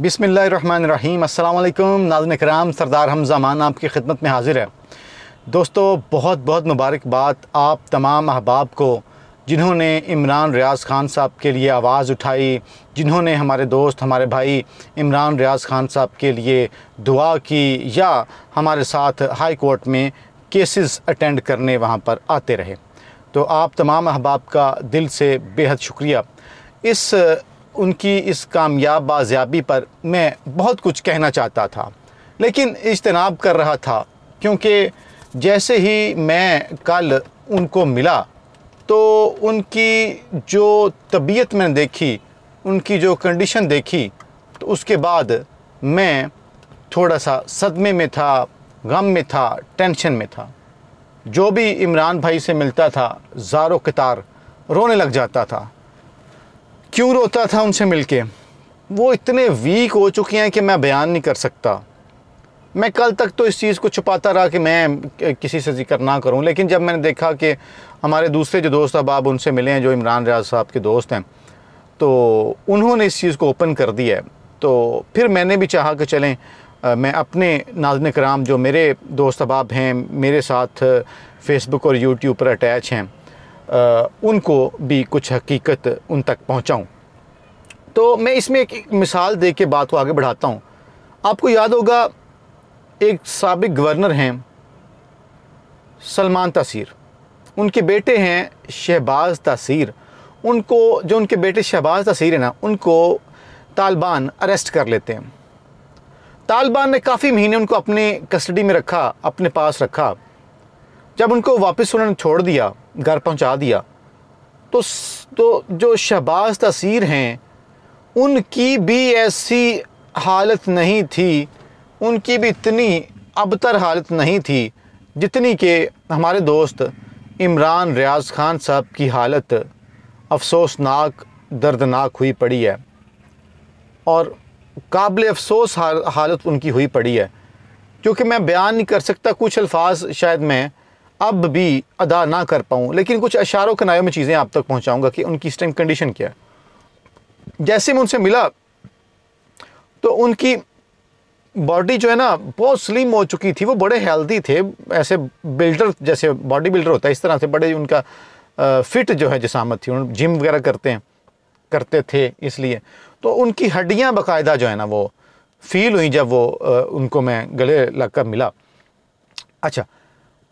बिसमीम अल्लाम नाजन कराम सरदार हम जमान आपकी खिदमत में हाजिर है दोस्तों बहुत बहुत मुबारकबाद आप तमाम अहबाब को जिन्होंने इमरान रियाज़ ख़ान साहब के लिए आवाज़ उठाई जिन्होंने हमारे दोस्त हमारे भाई इमरान रियाज़ ख़ान साहब के लिए दुआ की या हमारे साथ हाई कोर्ट में केसेस अटेंड करने वहाँ पर आते रहे तो आप तमाम अहबाब का दिल से बेहद शुक्रिया इस उनकी इस कामयाब बाजियाबी पर मैं बहुत कुछ कहना चाहता था लेकिन इजतनाब कर रहा था क्योंकि जैसे ही मैं कल उनको मिला तो उनकी जो तबीयत मैंने देखी उनकी जो कंडीशन देखी तो उसके बाद मैं थोड़ा सा सदमे में था गम में था टेंशन में था जो भी इमरान भाई से मिलता था ज़ारो कतार रोने लग जाता था क्यों रोता था उनसे मिलके वो इतने वीक हो चुके हैं कि मैं बयान नहीं कर सकता मैं कल तक तो इस चीज़ को छुपाता रहा कि मैं किसी से जिक्र ना करूं लेकिन जब मैंने देखा कि हमारे दूसरे जो दोस्त अब आप उनसे मिले हैं जो इमरान रियाज साहब के दोस्त हैं तो उन्होंने इस चीज़ को ओपन कर दिया है तो फिर मैंने भी चाहा कि चलें आ, मैं अपने नाजन कराम जो मेरे दोस्त अब हैं मेरे साथ फ़ेसबुक और यूट्यूब पर अटैच हैं उनको भी कुछ हकीकत उन तक पहुँचाऊँ तो मैं इसमें एक, मिसाल दे के बात को आगे बढ़ाता हूँ आपको याद होगा एक सबक गवर्नर हैं सलमान तसीर उनके बेटे हैं शहबाज तसीर उनको जो उनके बेटे शहबाज तसीर हैं ना उनको तालिबान अरेस्ट कर लेते हैं तालिबान ने काफ़ी महीने उनको अपने कस्टडी में रखा अपने पास रखा जब उनको वापस उन्होंने छोड़ दिया घर पहुंचा दिया तो तो जो शहबाज तसीर हैं उनकी भी ऐसी हालत नहीं थी उनकी भी इतनी अबतर हालत नहीं थी जितनी कि हमारे दोस्त इमरान रियाज खान साहब की हालत अफसोसनाक दर्दनाक हुई पड़ी है और काबिल अफसोस हालत उनकी हुई पड़ी है क्योंकि मैं बयान नहीं कर सकता कुछ अल्फाज शायद मैं अब भी अदा ना कर पाऊँ लेकिन कुछ अशारों कनायों में चीज़ें आप तक पहुँचाऊँगा कि उनकी इस टाइम कंडीशन क्या है जैसे मैं उनसे मिला तो उनकी बॉडी जो है ना बहुत स्लिम हो चुकी थी वो बड़े हेल्दी थे ऐसे बिल्डर जैसे बॉडी बिल्डर होता है इस तरह से बड़े उनका फिट जो है जिसामत थी उन्होंने जिम वगैरह करते हैं करते थे इसलिए तो उनकी हड्डियाँ बाकायदा जो है ना वो फील हुई जब वो उनको मैं गले लगकर मिला अच्छा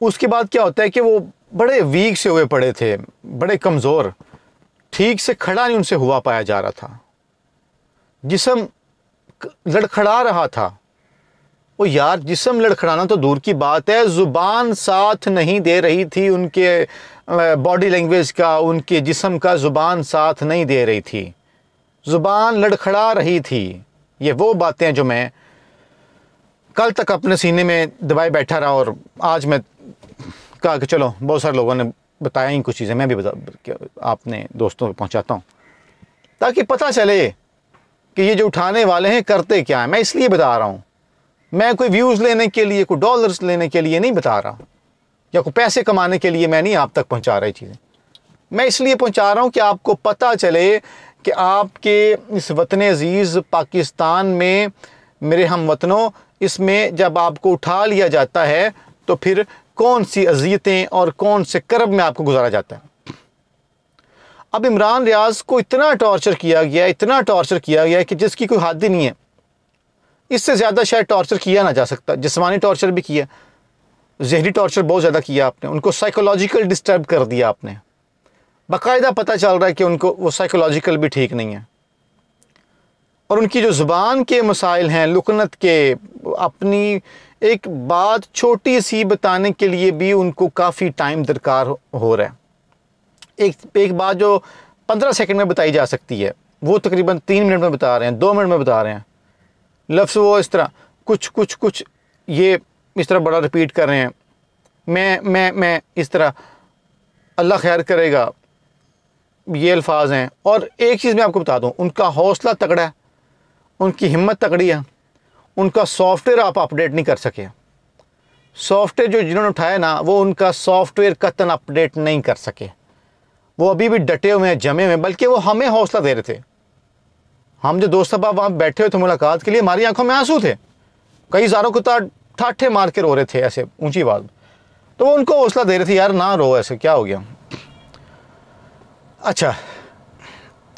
उसके बाद क्या होता है कि वो बड़े वीक से हुए पड़े थे बड़े कमज़ोर ठीक से खड़ा नहीं उनसे हुआ पाया जा रहा था जिसम लड़खड़ा रहा था वो यार जिसम लड़खड़ाना तो दूर की बात है ज़ुबान साथ नहीं दे रही थी उनके बॉडी लैंग्वेज का उनके जिसम का ज़ुबान साथ नहीं दे रही थी ज़ुबान लड़खड़ा रही थी ये वो बातें जो मैं कल तक अपने सीने में दबाए बैठा रहा और आज मैं कहा कि चलो बहुत सारे लोगों ने बताया ही कुछ चीज़ें मैं भी बता आपने दोस्तों को पहुँचाता हूँ ताकि पता चले कि ये जो उठाने वाले हैं करते क्या हैं मैं इसलिए बता रहा हूँ मैं कोई व्यूज़ लेने के लिए कोई डॉलर्स लेने के लिए नहीं बता रहा या कोई पैसे कमाने के लिए मैं नहीं आप तक पहुँचा रही चीज़ें मैं इसलिए पहुँचा रहा हूँ कि आपको पता चले कि आपके इस वतन अज़ीज़ पाकिस्तान में मेरे हम वतनों इसमें जब आपको उठा लिया जाता है तो फिर कौन सी अजियतें और कौन से करब में आपको गुजारा जाता है अब इमरान रियाज को इतना टॉर्चर किया गया इतना टॉर्चर किया गया कि जिसकी कोई हादी नहीं है इससे ज़्यादा शायद टॉर्चर किया ना जा सकता जिसमानी टॉर्चर भी किया जहरी टॉर्चर बहुत ज़्यादा किया आपने उनको साइकोलॉजिकल डिस्टर्ब कर दिया आपने बाकायदा पता चल रहा है कि उनको वो साइकोलॉजिकल भी ठीक नहीं है और उनकी जो ज़ुबान के मसाइल हैं लुकनत के अपनी एक बात छोटी सी बताने के लिए भी उनको काफ़ी टाइम दरकार हो रहा है एक एक बात जो पंद्रह सेकंड में बताई जा सकती है वो तकरीबन तीन मिनट में बता रहे हैं दो मिनट में बता रहे हैं लफ्ज़ वो इस तरह कुछ कुछ कुछ ये इस तरह बड़ा रिपीट कर रहे हैं मैं मैं मैं इस तरह अल्लाह खैर करेगा ये अल्फाज हैं और एक चीज़ मैं आपको बता दूँ उनका हौसला तगड़ा है उनकी हिम्मत तगड़ी है उनका सॉफ्टवेयर आप अपडेट नहीं कर सके सॉफ्टवेयर जो जिन्होंने उठाया ना वो उनका सॉफ्टवेयर कतन अपडेट नहीं कर सके वो अभी भी डटे हुए हैं जमे हुए हैं बल्कि वो हमें हौसला दे रहे थे हम जो दोस्त साहब वहाँ बैठे हुए थे मुलाकात के लिए हमारी आंखों में आंसू थे कई सारों को ठाठे मार के रो रहे थे ऐसे ऊंची बात तो वो उनको हौसला दे रहे थे यार ना रो ऐसे क्या हो गया अच्छा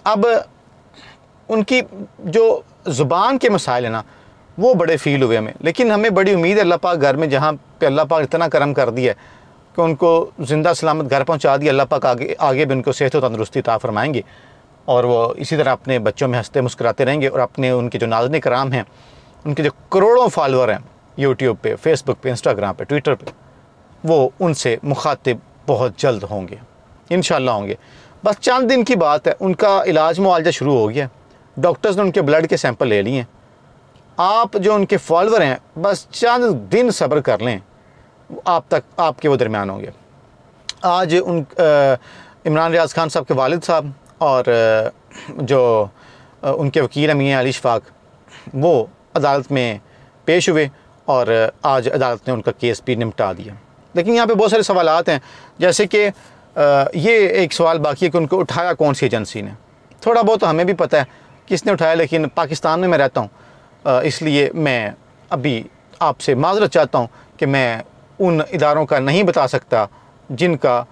अब उनकी जो ज़ुबान के मसाइल हैं ना वो बड़े फील हुए हमें लेकिन हमें बड़ी उम्मीद है अल्लाह पाक घर में जहाँ पे अल्लाह पाक इतना करम कर दिया कि उनको ज़िंदा सलामत घर पहुँचा दिया अल्लाह पाक आगे आगे भी उनको सेहत व तंदरुस्ती ता फरमाएँगे और वो इसी तरह अपने बच्चों में हंसते मुस्कुराते रहेंगे और अपने उनके जो नाजन कराम हैं उनके जो करोड़ों फॉलोअर हैं यूट्यूब पर फेसबुक पर इंस्टाग्राम पर ट्विटर पर वो उनसे मुखातिब बहुत जल्द होंगे इन होंगे बस चंद दिन की बात है उनका इलाज मुआवजा शुरू हो गया डॉक्टर्स ने उनके ब्लड के सैंपल ले लिए हैं आप जो उनके फॉलोअर हैं बस चंद दिन सब्र कर लें आप तक आपके वो दरमियान होंगे आज उन इमरान रियाज खान साहब के वालिद साहब और जो उनके वकील अमी अली शफाक वो अदालत में पेश हुए और आज अदालत ने उनका केस भी निपटा दिया लेकिन यहाँ पे बहुत सारे सवाल हैं जैसे कि ये एक सवाल बाकी है कि उनको उठाया कौन सी एजेंसी ने थोड़ा बहुत हमें भी पता है किसने उठाया लेकिन पाकिस्तान में मैं रहता हूँ इसलिए मैं अभी आपसे माजरत चाहता हूँ कि मैं उन इदारों का नहीं बता सकता जिनका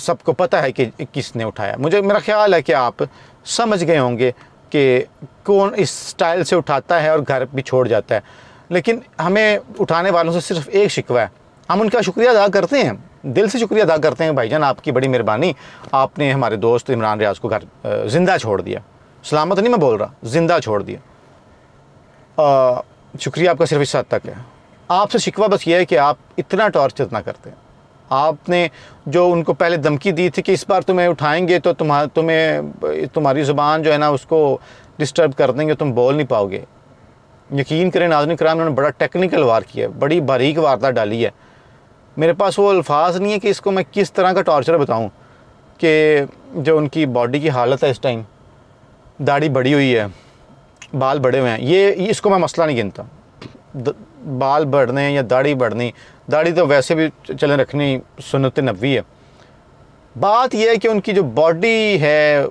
सबको पता है कि किसने उठाया मुझे मेरा ख्याल है कि आप समझ गए होंगे कि कौन इस स्टाइल से उठाता है और घर भी छोड़ जाता है लेकिन हमें उठाने वालों से सिर्फ एक शिकवा है हम उनका शुक्रिया अदा करते हैं दिल से शुक्रिया अदा करते हैं भाईजान आपकी बड़ी मेहरबानी आपने हमारे दोस्त इमरान रियाज को घर ज़िंदा छोड़ दिया सलामत नहीं मैं बोल रहा ज़िंदा छोड़ दिया शुक्रिया आपका सिर्फ इस हद तक है आपसे शिकवा बस ये है कि आप इतना टॉर्चर ना करते आपने जो उनको पहले धमकी दी थी कि इस बार तुम्हें उठाएंगे तो तुम्हारा तुम्हें तुम्हारी ज़ुबान जो है ना उसको डिस्टर्ब कर देंगे तुम बोल नहीं पाओगे यकीन करें नाजन कराम उन्होंने बड़ा टेक्निकल वार किया है बड़ी बारीक वारदात डाली है मेरे पास वो अल्फाज नहीं है कि इसको मैं किस तरह का टॉर्चर बताऊँ कि जो उनकी बॉडी की हालत है इस टाइम दाढ़ी बड़ी हुई है बाल बढ़े हुए हैं ये इसको मैं मसला नहीं गिनता बाल बढ़ने या दाढ़ी बढ़नी दाढ़ी तो वैसे भी चले रखनी सुनत नबी है बात यह है कि उनकी जो बॉडी है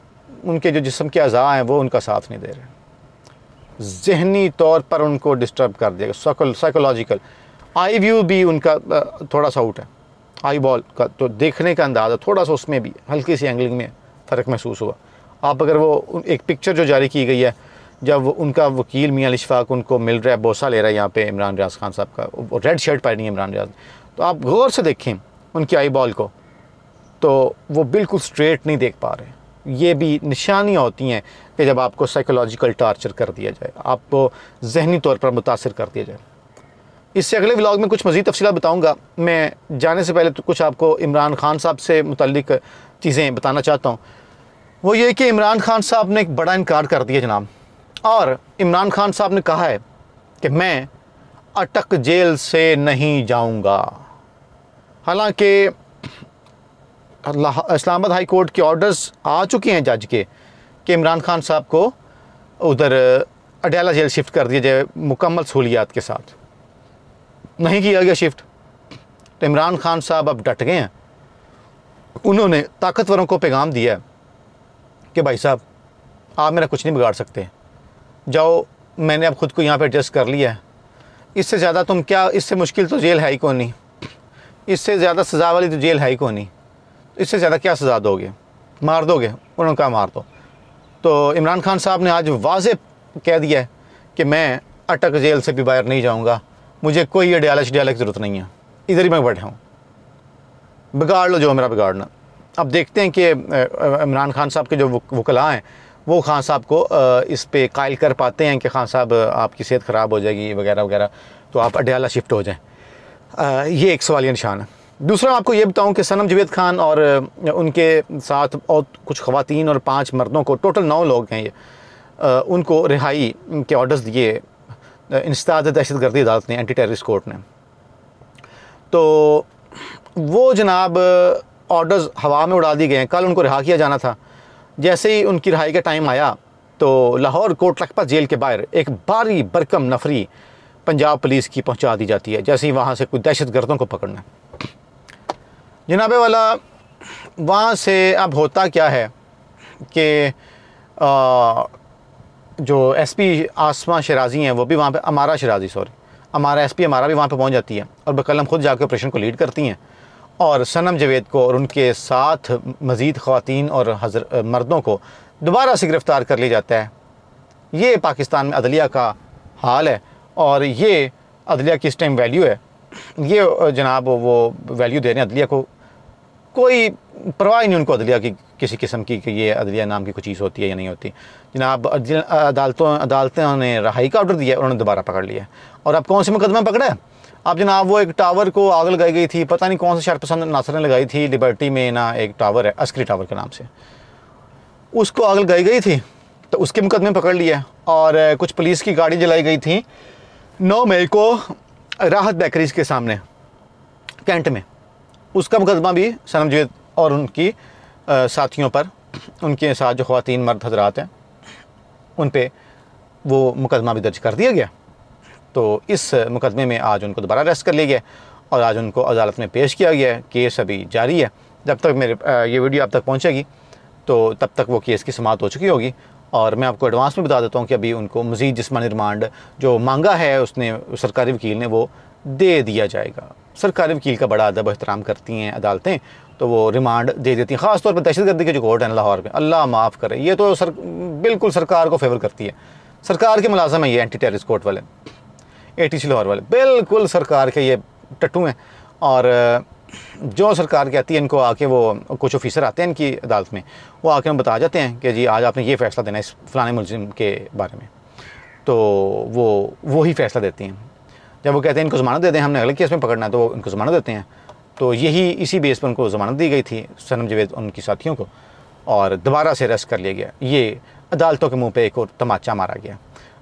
उनके जो जिसम के अज़ा हैं वो उनका साथ नहीं दे रहे जहनी तौर पर उनको डिस्टर्ब कर देगा साइकोलॉजिकल आई व्यू भी उनका थोड़ा सा आउट है आई बॉल का तो देखने का अंदाज़ा थोड़ा सा उसमें भी हल्की सी एंगलिंग में फ़र्क महसूस हुआ आप अगर वो एक पिक्चर जो जारी की गई है जब उनका वकील मियाँ इशफाक उनको मिल रहा है बोसा ले रहा है यहाँ पे इमरान रियाज खान साहब का रेड शर्ट पहनी है इमरान रियाज तो आप गौर से देखें उनकी आई बॉल को तो वो बिल्कुल स्ट्रेट नहीं देख पा रहे ये भी निशानियाँ होती हैं कि जब आपको साइकोलॉजिकल टार्चर कर दिया जाए आपको जहनी तौर पर मुतासर कर दिया जाए इससे अगले व्लॉग में कुछ मज़ीद तफसीला बताऊँगा मैं जाने से पहले तो कुछ आपको इमरान खान साहब से मुतलक चीज़ें बताना चाहता हूँ वो ये कि इमरान खान साहब ने एक बड़ा इनकार कर दिया जनाब और इमरान खान साहब ने कहा है कि मैं अटक जेल से नहीं जाऊंगा हालांकि इस्लामाबाद हाई कोर्ट के ऑर्डर्स आ चुके हैं जज के कि इमरान खान साहब को उधर अडयाला जेल शिफ्ट कर दिया जाए मुकम्मल सहूलियात के साथ नहीं किया गया शिफ्ट तो इमरान खान साहब अब डट गए हैं उन्होंने ताकतवरों को पैगाम दिया है कि भाई साहब आप मेरा कुछ नहीं बिगाड़ सकते जाओ मैंने अब ख़ुद को यहाँ पे एडजस्ट कर लिया है इससे ज़्यादा तुम क्या इससे मुश्किल तो जेल है ही कौन नहीं इससे ज़्यादा सज़ा वाली तो जेल है ही कौन नहीं इससे ज़्यादा क्या सज़ा दोगे मार दोगे उन्होंने कहा मार दो तो इमरान खान साहब ने आज वाज कह दिया है कि मैं अटक जेल से भी बाहर नहीं जाऊँगा मुझे कोई अडयाला शडयाला की ज़रूरत नहीं है इधर ही मैं बैठा हूँ बिगाड़ लो जो मेरा बिगाड़ना अब देखते हैं कि इमरान खान साहब के जो वकला हैं वो खान साहब को इस पर कायल कर पाते हैं कि खान साहब आपकी सेहत ख़राब हो जाएगी वगैरह वगैरह तो आप अडयाला शिफ्ट हो जाएं ये एक सवालिया निशान है दूसरा आपको ये बताऊं कि सनम जवेद खान और उनके साथ और कुछ खवतिन और पांच मर्दों को टोटल नौ लोग हैं ये उनको रिहाई के ऑर्डर्स दिए इंस्ताद दहशत गर्दी अदालत ने एंटी टेररिस्ट कोर्ट ने तो वो जनाब ऑर्डर्स हवा में उड़ा दिए गए हैं कल उनको रिहा किया जाना था जैसे ही उनकी रहाई का टाइम आया तो लाहौर कोट लखपत जेल के बाहर एक भारी बरकम नफरी पंजाब पुलिस की पहुंचा दी जाती है जैसे ही वहाँ से कोई दहशत गर्दों को पकड़ना जनाबे वाला वहाँ से अब होता क्या है कि जो एस पी आसमा शराजी हैं वो भी वहाँ पे अमारा शराजी सॉरी हमारा एस पी हमारा भी वहाँ पे पहुँच जाती है और बकलम खुद जाकर ऑपरेशन को लीड करती हैं और सनम जवेद को और उनके साथ मज़ीद खातन और हजर मर्दों को दोबारा से गिरफ़्तार कर लिया जाता है ये पाकिस्तान में अदलिया का हाल है और ये अदलिया की इस टाइम वैल्यू है ये जनाब वो वैल्यू दे रहे हैं अदलिया को कोई परवाह नहीं उनको अदलिया की किसी किस्म की कि ये अदलिया नाम की कोई चीज़ होती है या नहीं होती जनाब अदालतों अदालतों ने रहाई का ऑर्डर दिया उन्होंने दोबारा पकड़ लिया और अब कौन से मुकदमा पकड़ा है अब जनाब वो एक टावर को आग लगाई गई थी पता नहीं कौन सा शायद पसंद नासर ने लगाई थी लिबर्टी में ना एक टावर है अस्करी टावर के नाम से उसको आग लगाई गई थी तो उसके मुकदमे पकड़ लिया और कुछ पुलिस की गाड़ी जलाई गई थी नौ मई को राहत बेकरीज के सामने कैंट में उसका मुकदमा भी सनम और उनकी साथियों पर उनके साथ जो ख़वान मर्द हजरात हैं उन पर वो मुकदमा भी दर्ज कर दिया गया तो इस मुकदमे में आज उनको दोबारा अरेस्ट कर लिया गया और आज उनको अदालत में पेश किया गया है केस अभी जारी है जब तक मेरे ये वीडियो आप तक पहुँचेगी तो तब तक वो केस की समाप्त हो चुकी होगी और मैं आपको एडवांस में बता देता हूँ कि अभी उनको मजीद जिसमानी रिमांड जो मांगा है उसने सरकारी वकील ने वो दे दिया जाएगा सरकारी वकील का बड़ा अदब एहतराम करती हैं अदालतें तो वो रिमांड दे देती हैं ख़ासतौर पर दहशत गर्दी के जो कोर्ट हैं लाहौर में अल्लाह माफ़ करे ये तो सर बिल्कुल सरकार को फेवर करती है सरकार के मुलाजम है ये एंटी टेरिस कोर्ट वाले एटी सिलोर वाले बिल्कुल सरकार के ये टट्टू हैं और जो सरकार कहती आती है इनको आके वो कुछ ऑफिसर आते हैं इनकी अदालत में वो आके हम बता जाते हैं कि जी आज आपने ये फ़ैसला देना है इस फलाने मुलजिम के बारे में तो वो वही फ़ैसला देती हैं जब वो कहते हैं इनको ज़मानत दे दें हमने अगले केस में पकड़ना है तो वो इनको ज़मानत देते हैं तो यही इसी बेस पर उनको ज़मानत दी गई थी सनम जवेद उनकी साथियों को और दोबारा से अरेस्ट कर लिया गया ये अदालतों के मुंह पे एक और तमाचा मारा गया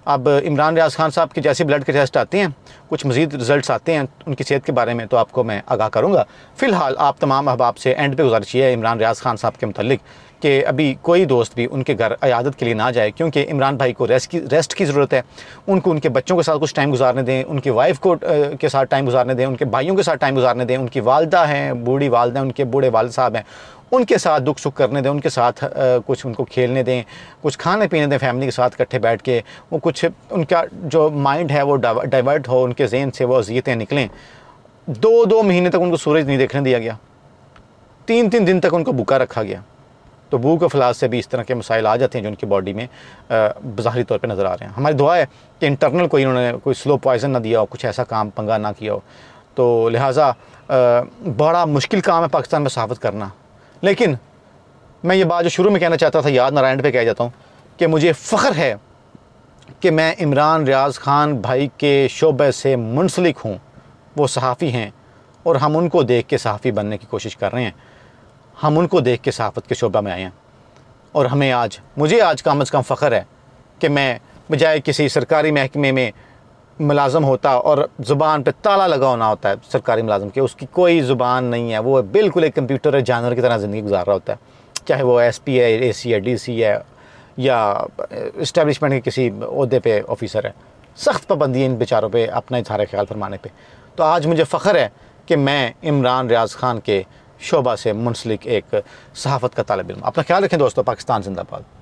अब इमरान रियाज खान साहब के जैसे ब्लड के टेस्ट आते हैं कुछ मज़ीद रिजल्ट आते हैं उनकी सेहत के बारे में तो आपको मैं आगाह करूँगा फ़िलहाल आप तमाम अहबाब से एंड पे गुजारिश है इमरान रियाज खान साहब के मतलब कि अभी कोई दोस्त भी उनके घर अयादत के लिए ना जाए क्योंकि इमरान भाई को रेस्ट की रेस्ट की ज़रूरत है उनको उनके बच्चों के साथ कुछ टाइम गुजारने दें उनकी वाइफ को के साथ टाइम गुजारने दें उनके भाइयों के साथ टाइम गुजारने दें उनकी वालदा हैं बूढ़ी वालदा उनके बूढ़े वाल साहब हैं उनके साथ दुख सुख करने दें उनके साथ कुछ उनको खेलने दें कुछ खाने पीने दें फैमिली के साथ इकट्ठे बैठ के वो कुछ उनका जो माइंड है वो डाइवर्ट हो उनके जेन से वो अजियतें निकलें दो दो महीने तक उनको सूरज नहीं देखने दिया गया तीन तीन दिन तक उनको भूखा रखा गया तो भूख फलाज से भी इस तरह के मसाइल आ जाते हैं जो उनकी बॉडी में बाहरी तौर पर नज़र आ रहे हैं हमारी दुआ है कि इंटरनल कोई उन्होंने कोई स्लो पॉइजन ना दिया हो कुछ ऐसा काम पंगा ना किया हो तो लिहाजा बड़ा मुश्किल काम है पाकिस्तान में सहाफत करना लेकिन मैं ये बात जो शुरू में कहना चाहता था याद नारायण पे कह जाता हूँ कि मुझे फ़ख्र है कि मैं इमरान रियाज खान भाई के शोबे से मुंसलिक हूँ वो सहाफ़ी हैं और हम उनको देख के सहाफ़ी बनने की कोशिश कर रहे हैं हम उनको देख के सहाफ़त के शोबा में आए हैं और हमें आज मुझे आज कम अज़ कम फ़ख्र है कि मैं बजाय किसी सरकारी महकमे में मुलाजम होता और ज़ुबान पे ताला लगा होना होता है सरकारी मुलाजम के उसकी कोई ज़ुबान नहीं है वो बिल्कुल एक कंप्यूटर है जानवर की तरह ज़िंदगी गुजार रहा होता है चाहे वो एस पी है ए सी है डी सी है या इस्टेबलिशमेंट के किसी अहदे पे ऑफिसर है सख्त पाबंदी है इन बेचारों पे अपना इजहार ख्याल फरमाने पे तो आज मुझे फ़ख्र है कि मैं इमरान रियाज खान के शोबा से मुनसलिक एक सहाफ़त का तालब इम अपना ख्याल रखें दोस्तों पाकिस्तान जिंदाबाद